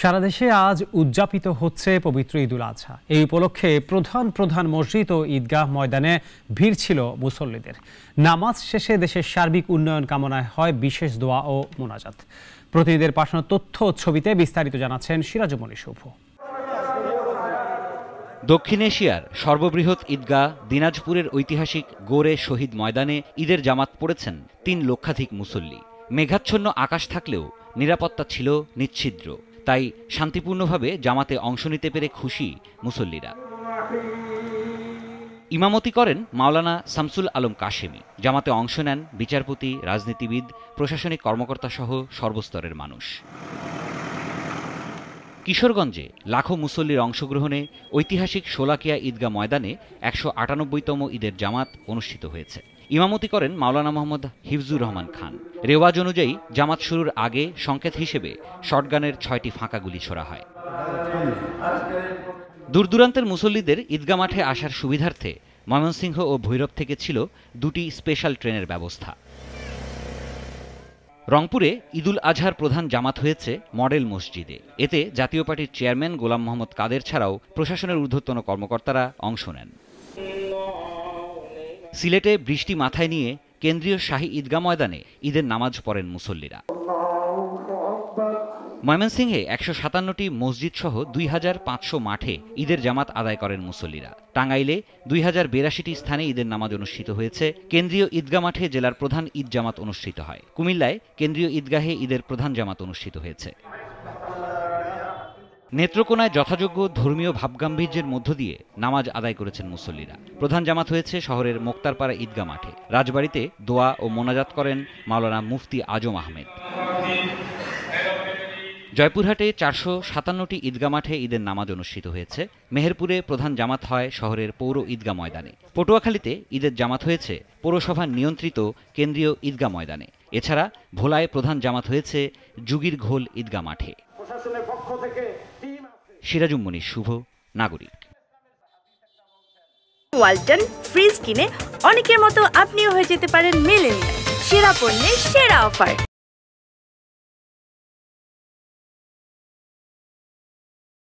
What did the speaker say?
সারা দেশে আজ উদযাপিত হচ্ছে পবিত্র ঈদুল আজহা এই উপলক্ষে প্রধান প্রধান মসজিদ ও ঈদগাহ ময়দানে ভিড় ছিল মুসল্লিদের নামাজ শেষে দেশের সার্বিক উন্নয়ন কামনায় হয় বিশেষ দোয়া ও মোনাজাত প্রতিনিধিদের পাঠানো তথ্য ছবিতে বিস্তারিত জানাচ্ছেন সিরাজমণি শুভ দক্ষিণ এশিয়ার সর্ববৃহৎ ঈদগাহ দিনাজপুরের ঐতিহাসিক গোরে শহীদ ময়দানে ঈদের জামাত পড়েছেন তিন লক্ষাধিক মুসল্লি মেঘাচ্ছন্ন আকাশ থাকলেও নিরাপত্তা ছিল নিচ্ছিদ্র তাই শান্তিপূর্ণভাবে জামাতে অংশ নিতে পেরে খুশি মুসল্লিরা ইমামতি করেন মাওলানা সামসুল আলম কাশেমি জামাতে অংশ নেন বিচারপতি রাজনীতিবিদ প্রশাসনিক কর্মকর্তা সহ সর্বস্তরের মানুষ কিশোরগঞ্জে লাখো মুসল্লির অংশগ্রহণে ঐতিহাসিক শোলাকিয়া ঈদগাহ ময়দানে একশো আটানব্বইতম ঈদের জামাত অনুষ্ঠিত হয়েছে ইমামতি করেন মাওলানা মোহাম্মদ হিফজুর রহমান খান রেওয়াজ অনুযায়ী জামাত শুরুর আগে সংকেত হিসেবে শটগানের ছয়টি ফাঁকা গুলি ছোড়া হয় দূরদূরান্তের মুসল্লিদের ঈদগা মাঠে আসার সুবিধার্থে ময়মনসিংহ ও ভৈরব থেকে ছিল দুটি স্পেশাল ট্রেনের ব্যবস্থা রংপুরে ঈদুল আজহার প্রধান জামাত হয়েছে মডেল মসজিদে এতে জাতীয় পার্টির চেয়ারম্যান গোলাম মোহাম্মদ কাদের ছাড়াও প্রশাসনের ঊর্ধ্বতন কর্মকর্তারা অংশ নেন সিলেটে বৃষ্টি মাথায় নিয়ে কেন্দ্রীয় শাহী ঈদগাহ ময়দানে ঈদের নামাজ পড়েন মুসল্লিরা ময়মনসিংহে একশো সাতান্নটি মসজিদ সহ দুই হাজার পাঁচশো মাঠে ঈদের জামাত আদায় করেন মুসল্লিরা টাঙ্গাইলে দুই হাজার বিরাশিটি স্থানে ঈদের নামাজ অনুষ্ঠিত হয়েছে কেন্দ্রীয় ঈদগাহ মাঠে জেলার প্রধান ঈদ জামাত অনুষ্ঠিত হয় কুমিল্লায় কেন্দ্রীয় ঈদগাহে ঈদের প্রধান জামাত অনুষ্ঠিত হয়েছে নেত্রকোনায় যথাযোগ্য ধর্মীয় ভাবগাম্ভীর্যের মধ্য দিয়ে নামাজ আদায় করেছেন মুসল্লিরা প্রধান জামাত হয়েছে শহরের মোক্তারপাড়া ঈদগা মাঠে রাজবাড়িতে দোয়া ও মোনাজাত করেন মাওলানা মুফতি আজম আহমেদ জয়পুরহাটে চারশো সাতান্নটি ঈদগা মাঠে ঈদের নামাজ অনুষ্ঠিত হয়েছে মেহেরপুরে প্রধান জামাত হয় শহরের পৌর ঈদগা ময়দানে পটুয়াখালীতে ঈদের জামাত হয়েছে পৌরসভার নিয়ন্ত্রিত কেন্দ্রীয় ঈদগা ময়দানে এছাড়া ভোলায় প্রধান জামাত হয়েছে যুগির ঘোল ঈদগা মাঠে সিরাজুমনি শুভ নাগরিক ওয়ালটন ফ্রিজ কিনে অনেকের মতো আপনিও হয়ে যেতে পারেন মেলেন সেরা পণ্যের সেরা অফার